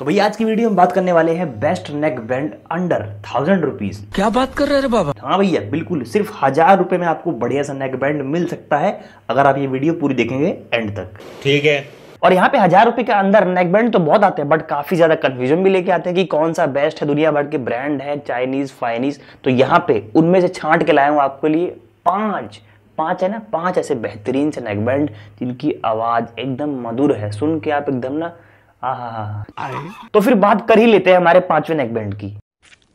तो भैया आज की वीडियो में बात करने वाले हैं best neck band under thousand rupees क्या बात कर रहे हैं बाबा हाँ भैया बिल्कुल सिर्फ हजार रुपए में आपको बढ़िया सा नेक बैंड मिल सकता है अगर आप ये वीडियो पूरी देखेंगे एंड तक ठीक है और यहाँ पे हजार रुपए के अंदर नेक बैंड तो बहुत आते हैं बट काफी ज्यादा कंफ्यूजन भी लेके आते हैं कि कौन सा बेस्ट है दुनिया भर के ब्रांड है चाइनीज फाइनीज तो यहाँ पे उनमें से छांट के लाए हूँ आपके लिए पांच पांच है ना पांच ऐसे बेहतरीन से नेक बैंड जिनकी आवाज एकदम मधुर है सुन के आप एकदम ना तो फिर बात कर ही लेते हैं हमारे नेक बैंड की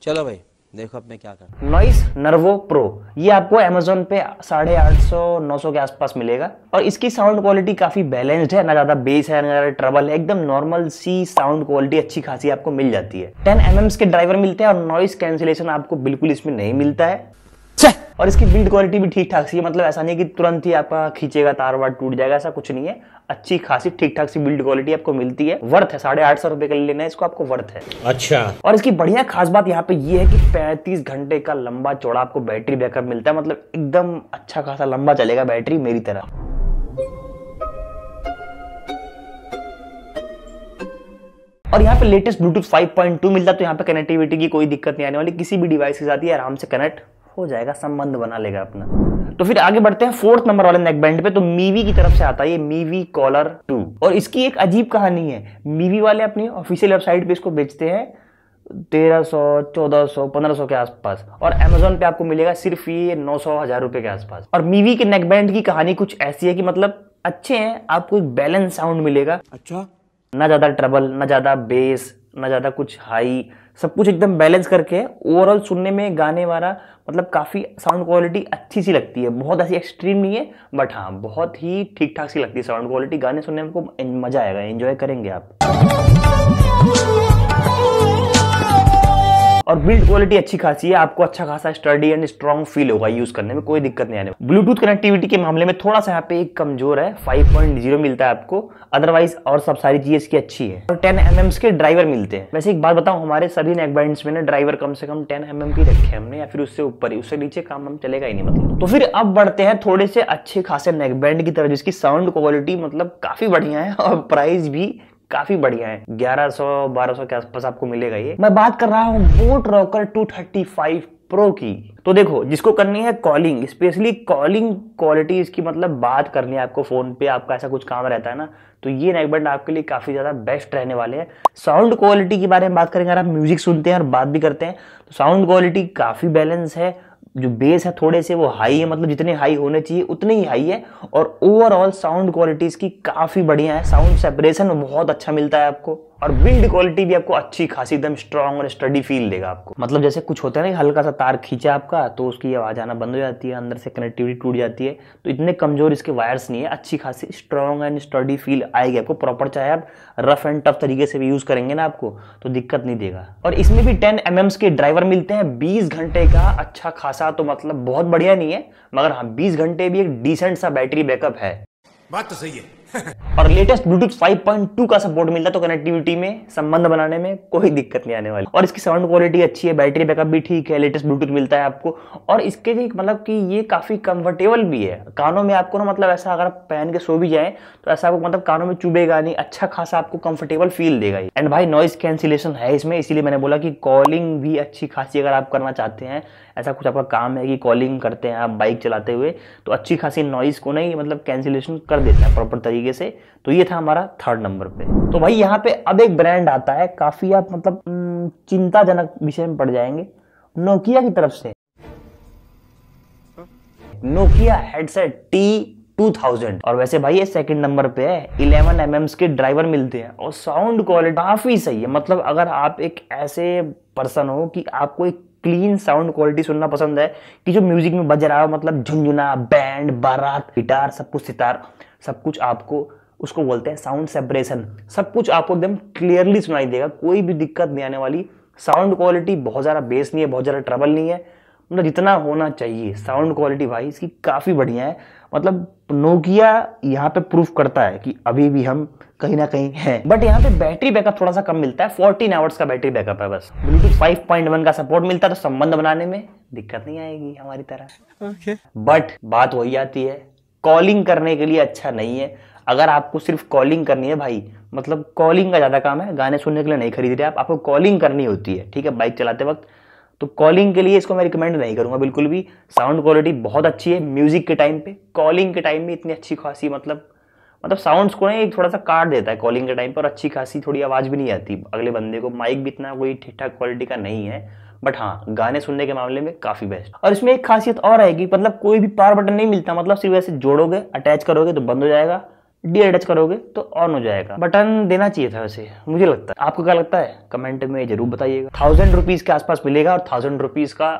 चलो भाई देखो अब मैं क्या कर नॉइस नर्वो प्रो ये आपको अमेजोन पे साढ़े आठ सौ नौ सौ के आसपास मिलेगा और इसकी साउंड क्वालिटी काफी बैलेंस्ड है ना ज्यादा बेस है ना ज्यादा ट्रबल है एकदम नॉर्मल सी साउंड क्वालिटी अच्छी खासी आपको मिल जाती है टेन एम के ड्राइवर मिलते हैं और नॉइस कैंसिलेशन आपको बिल्कुल इसमें नहीं मिलता है और इसकी बिल्ड क्वालिटी भी ठीक ठाक सी है मतलब ऐसा नहीं कि तुरंत ही आपका खींचेगा तार वार टूट जाएगा ऐसा कुछ नहीं है अच्छी खासी ठीक ठाक सी बिल्ड क्वालिटी आपको मिलती है वर्थ है साढ़े आठ सौ रुपए का लेना है इसको आपको वर्थ है अच्छा और इसकी बढ़िया खास बात यहाँ पे ये है कि 35 घंटे का लंबा चौड़ा आपको बैटरी बैकअप मिलता है मतलब एकदम अच्छा खासा लंबा चलेगा बैटरी मेरी तरह और यहाँ पे लेटेस्ट ब्लूटूथ 5.2 मिलता है तो यहाँ पे कनेक्टिविटी की कोई दिक्कत नहीं आने वाली किसी भी डिवाइस के साथ ही आराम से कनेक्ट हो जाएगा संबंध बना लेगा अपना तो फिर आगे बढ़ते हैं फोर्थ नंबर वाले नेक बैंड पे तो मीवी की तरफ से आता है ये मीवी कॉलर टू और इसकी एक अजीब कहानी है मीवी वाले अपनी ऑफिशियल वेबसाइट पे इसको बेचते हैं तेरह सौ चौदह सौ पंद्रह सौ के आसपास और अमेजोन पे आपको मिलेगा सिर्फ ये नौ सौ हजार रुपए के आसपास और मीवी के नेकबैंड की कहानी कुछ ऐसी है कि मतलब अच्छे हैं आपको एक बैलेंस साउंड मिलेगा अच्छा ना ज़्यादा ट्रबल ना ज़्यादा बेस ना ज़्यादा कुछ हाई सब कुछ एकदम बैलेंस करके ओवरऑल सुनने में गाने वाला मतलब काफ़ी साउंड क्वालिटी अच्छी सी लगती है बहुत ऐसी एक्सट्रीम नहीं है बट हाँ बहुत ही ठीक ठाक सी लगती है साउंड क्वालिटी गाने सुनने में आपको मज़ा आएगा एंजॉय करेंगे आप और बिल्ड क्वालिटी अच्छी खासी है आपको अच्छा खासा स्टडी एंड स्ट्रॉन्ग फील होगा यूज करने में कोई दिक्कत नहीं आने ब्लूटूथ कनेक्टिविटी के मामले में थोड़ा सा यहाँ पे एक कमजोर है जीरो मिलता है आपको अदरवाइज और सब सारी चीज इसकी अच्छी है और टेन एम mm के ड्राइवर मिलते हैं वैसे एक बात बताऊँ हमारे सभी नेकबैंड में ड्राइवर कम से कम टेन एम mm की रखे हमने या फिर उससे ऊपर ही उससे नीचे काम हम चलेगा ही नहीं मतलब तो फिर अब बढ़ते हैं थोड़े से अच्छे खासे नेकबैंड की तरफ जिसकी साउंड क्वालिटी मतलब काफी बढ़िया है और प्राइस भी काफी बढ़िया है 1100 1200 के आसपास आपको मिलेगा ये मैं बात कर रहा हूँ बोट रॉकर 235 प्रो की तो देखो जिसको करनी है कॉलिंग स्पेशली कॉलिंग क्वालिटी इसकी मतलब बात करनी है आपको फ़ोन पे आपका ऐसा कुछ काम रहता है ना तो ये नेकबैंड आपके लिए काफ़ी ज़्यादा बेस्ट रहने वाले हैं साउंड क्वालिटी के बारे में बात करेंगे अगर आप म्यूज़िक सुनते हैं और बात भी करते हैं तो साउंड क्वालिटी काफ़ी बैलेंस है जो बेस है थोड़े से वो हाई है मतलब जितने हाई होने चाहिए उतने ही हाई है और ओवरऑल साउंड क्वालिटी इसकी काफ़ी बढ़िया है साउंड सेपरेशन बहुत अच्छा मिलता है आपको और बिल्ड क्वालिटी भी आपको अच्छी खासी एकदम स्ट्रांग और स्टडी फील देगा आपको मतलब जैसे कुछ होता है ना हल्का सा तार खींचा आपका तो उसकी आवाज़ आना बंद हो जाती है अंदर से कनेक्टिविटी टूट जाती है तो इतने कमज़ोर इसके वायर्स नहीं है अच्छी खासी स्ट्रांग एंड स्टडी फील आएगी आपको प्रॉपर चाहे आप रफ एंड टफ तरीके से भी यूज़ करेंगे ना आपको तो दिक्कत नहीं देगा और इसमें भी टेन एम के ड्राइवर मिलते हैं बीस घंटे का अच्छा खासा तो मतलब बहुत बढ़िया नहीं है मगर हाँ बीस घंटे भी एक डिसेंट सा बैटरी बैकअप है बात तो सही है और लेटेस्ट ब्लूटूथ 5.2 का सपोर्ट मिलता है तो कनेक्टिविटी में संबंध बनाने में कोई दिक्कत नहीं आने वाली और इसकी साउंड क्वालिटी अच्छी है बैटरी बैकअप भी ठीक है लेटेस्ट ब्लूटूथ मिलता है आपको और इसके मतलब कि ये काफ़ी कंफर्टेबल भी है कानों में आपको ना मतलब ऐसा अगर आप पहन के सो भी जाए तो ऐसा आपको मतलब कानों में चुभेगा नहीं अच्छा खासा आपको कंफर्टेबल फील देगा एंड भाई नॉइस कैंसिलेशन है इसमें इसीलिए मैंने बोला कि कॉलिंग भी अच्छी खासी अगर आप करना चाहते हैं ऐसा कुछ आपका काम है कि कॉलिंग करते हैं आप बाइक चलाते हुए तो अच्छी खासी नॉइज़ को नहीं मतलब कैंसिलेशन कर देता है प्रॉपर तरीके से तो ये था हमारा थर्ड नंबर पे तो भाई यहाँ पे अब एक ब्रांड आता है काफ़ी आप मतलब हम्म, चिंताजनक विषय में पड़ जाएंगे नोकिया की तरफ से नोकिया हेडसेट टी 2000 और वैसे भाई ये सेकंड नंबर पे है 11 एम mm के ड्राइवर मिलते हैं और साउंड क्वालिटी काफ़ी सही है मतलब अगर आप एक ऐसे पर्सन हो कि आपको एक क्लीन साउंड क्वालिटी सुनना पसंद है कि जो म्यूजिक में बज रहा हो मतलब झुंझुना बैंड बारात गिटार सब कुछ सितार सब कुछ आपको उसको बोलते हैं साउंड सेपरेशन सब कुछ आपको एकदम क्लियरली सुनाई देगा कोई भी दिक्कत नहीं आने वाली साउंड क्वालिटी बहुत ज़्यादा बेस नहीं है बहुत ज़्यादा ट्रबल नहीं है मतलब जितना होना चाहिए साउंड क्वालिटी भाई इसकी काफ़ी बढ़िया है मतलब नोकिया यहाँ पे प्रूफ करता है कि अभी भी हम कहीं ना कहीं हैं बट यहाँ पे बैटरी बैकअप थोड़ा सा कम मिलता है 14 आवर्स का बैटरी बैकअप है बस ब्लूटूथ 5.1 का सपोर्ट मिलता है तो संबंध बनाने में दिक्कत नहीं आएगी हमारी तरह okay. बट बात वही आती है कॉलिंग करने के लिए अच्छा नहीं है अगर आपको सिर्फ कॉलिंग करनी है भाई मतलब कॉलिंग का ज़्यादा काम है गाने सुनने के लिए नहीं खरीद रहे आप आपको कॉलिंग करनी होती है ठीक है बाइक चलाते वक्त तो कॉलिंग के लिए इसको मैं रिकमेंड नहीं करूँगा बिल्कुल भी साउंड क्वालिटी बहुत अच्छी है म्यूज़िक के टाइम पे कॉलिंग के टाइम में इतनी अच्छी खासी मतलब मतलब साउंड्स को ना एक थोड़ा सा काट देता है कॉलिंग के टाइम पर अच्छी खासी थोड़ी आवाज़ भी नहीं आती अगले बंदे को माइक भी इतना कोई ठीक ठाक क्वालिटी का नहीं है बट हाँ गाने सुनने के मामले में काफ़ी बेस्ट और इसमें एक खासियत और है कि मतलब कोई भी पावर बटन नहीं मिलता मतलब सिर्फ ऐसे जोड़ोगे अटैच करोगे तो बंद हो जाएगा डी टच करोगे तो ऑन हो जाएगा बटन देना चाहिए था वैसे मुझे लगता है आपको क्या लगता है कमेंट में जरूर बताइएगा थाउजेंड रुपीज़ के आसपास मिलेगा और थाउजेंड रुपीज़ का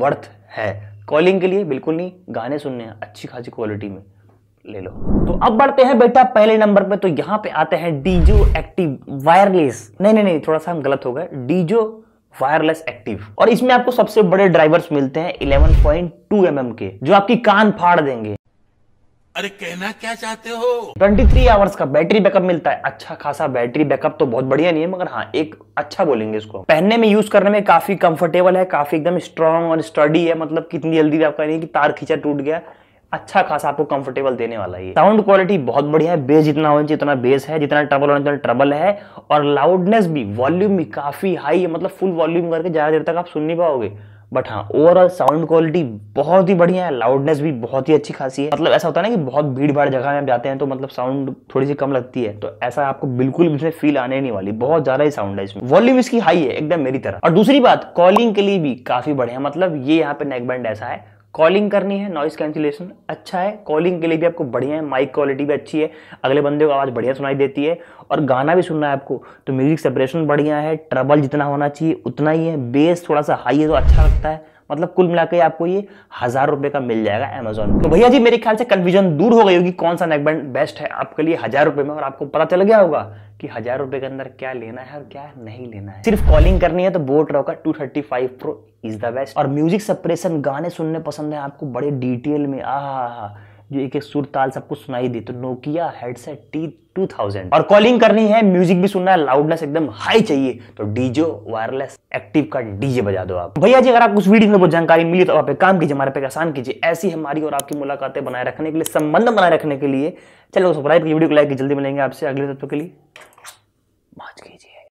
वर्थ है कॉलिंग के लिए बिल्कुल नहीं गाने सुनने हैं अच्छी खासी क्वालिटी में ले लो तो अब बढ़ते हैं बेटा पहले नंबर पे तो यहाँ पे आते हैं डीजो एक्टिव वायरलेस नहीं नहीं नहीं थोड़ा सा हम गलत हो गए डीजो वायरलेस एक्टिव और इसमें आपको सबसे बड़े ड्राइवर्स मिलते हैं 11.2 पॉइंट mm के जो आपकी कान फाड़ देंगे अरे कहना क्या चाहते हो 23 थ्री आवर्स का बैटरी बैकअप मिलता है अच्छा खासा बैटरी बैकअप तो बहुत बढ़िया नहीं है मगर हाँ एक अच्छा बोलेंगे इसको पहनने में यूज करने में काफी कंफर्टेबल है काफी एकदम स्ट्रॉन्ग और स्टडी है मतलब कितनी जल्दी भी आपका नहीं कि तार खींचा टूट गया अच्छा खासा आपको कंफर्टेबल देने वाला है साउंड क्वालिटी बहुत बढ़िया है बेस जितना होना चाहिए उतना बेस है जितना ट्रबल होना चाहिए ट्रबल है और लाउडनेस भी वॉल्यूम भी काफी हाई है मतलब फुल वॉल्यूम करके ज़्यादा देर तक आप सुन नहीं पाओगे बट हाँ ओवरऑल साउंड क्वालिटी बहुत ही बढ़िया है लाउडनेस भी बहुत ही अच्छी खासी है मतलब ऐसा होता है ना कि बहुत भीड़ भाड़ जगह में आप जाते हैं तो मतलब साउंड थोड़ी सी कम लगती है तो ऐसा आपको बिल्कुल भी इसमें फील आने नहीं वाली बहुत ज्यादा ही साउंड है इसमें वॉल्यूम इसकी हाई है एकदम मेरी तरह और दूसरी बात कॉलिंग के लिए भी काफी बढ़िया मतलब ये यहाँ पे नेकबैंड ऐसा है कॉलिंग करनी है नॉइस कैंसिलेशन अच्छा है कॉलिंग के लिए भी आपको बढ़िया है माइक क्वालिटी भी अच्छी है अगले बंदे को आवाज़ बढ़िया सुनाई देती है और गाना भी सुनना है आपको तो म्यूजिक सेपरेशन बढ़िया है ट्रबल जितना होना चाहिए उतना ही है बेस थोड़ा सा हाई है तो अच्छा लगता है मतलब कुल मिला आपको ये हज़ार रुपए का मिल जाएगा अमेजोन तो भैया जी मेरे ख्याल से कन्फ्यूजन दूर हो गई होगी कौन सा नेकबैंड बेस्ट है आपके लिए हज़ार रुपए में और आपको पता चल गया होगा कि हज़ार रुपए के अंदर क्या लेना है और क्या नहीं लेना है सिर्फ कॉलिंग करनी है तो बोट रहो का two thirty five pro is the best और म्यूजिक सप्रेशन गाने सुनने पसंद है आपको बड़े डिटेल में आ हा हा जो एक एक सुर ताल सबको सुनाई दी तो Nokia headset T two thousand और कॉलिंग करनी है म्यूजिक भी सुनना है लाउडनेस एकदम हाई चाहिए तो डीजो वायरलेस एक्टिव का डीजे बजा दो आप भैया जी अगर आपको उस वीडियो में बहुत जानकारी मिली तो आप एक काम कीजिए हमारे पे आसान कीजिए ऐसी हमारी और आपकी मुलाकातें बनाए रखने के लिए संबंध बनाए रखने के लिए चलो सब्सक्राइब कीजिए वीडियो को लाइक कीजिए जल्दी मिलेंगे आपसे अगले तत्व के लिए माच कीजिए